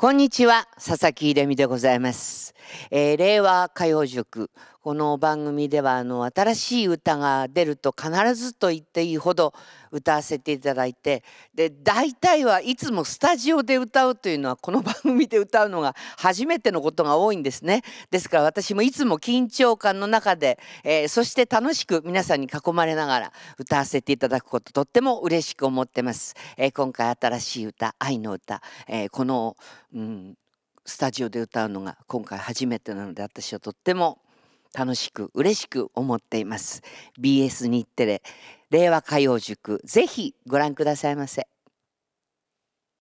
こんにちは、佐々木秀美でございます。えー、令和歌謡塾この番組ではあの新しい歌が出ると必ずと言っていいほど歌わせていただいてで大体はいつもスタジオで歌うというのはこの番組で歌うのが初めてのことが多いんですねですから私もいつも緊張感の中で、えー、そして楽しく皆さんに囲まれながら歌わせていただくこととっても嬉しく思ってます、えー、今回新しい歌「愛の歌」えー、この、うん、スタジオで歌うのが今回初めてなので私はとっても楽しく嬉しく思っています BS 日テレ令和歌謡塾ぜひご覧くださいませ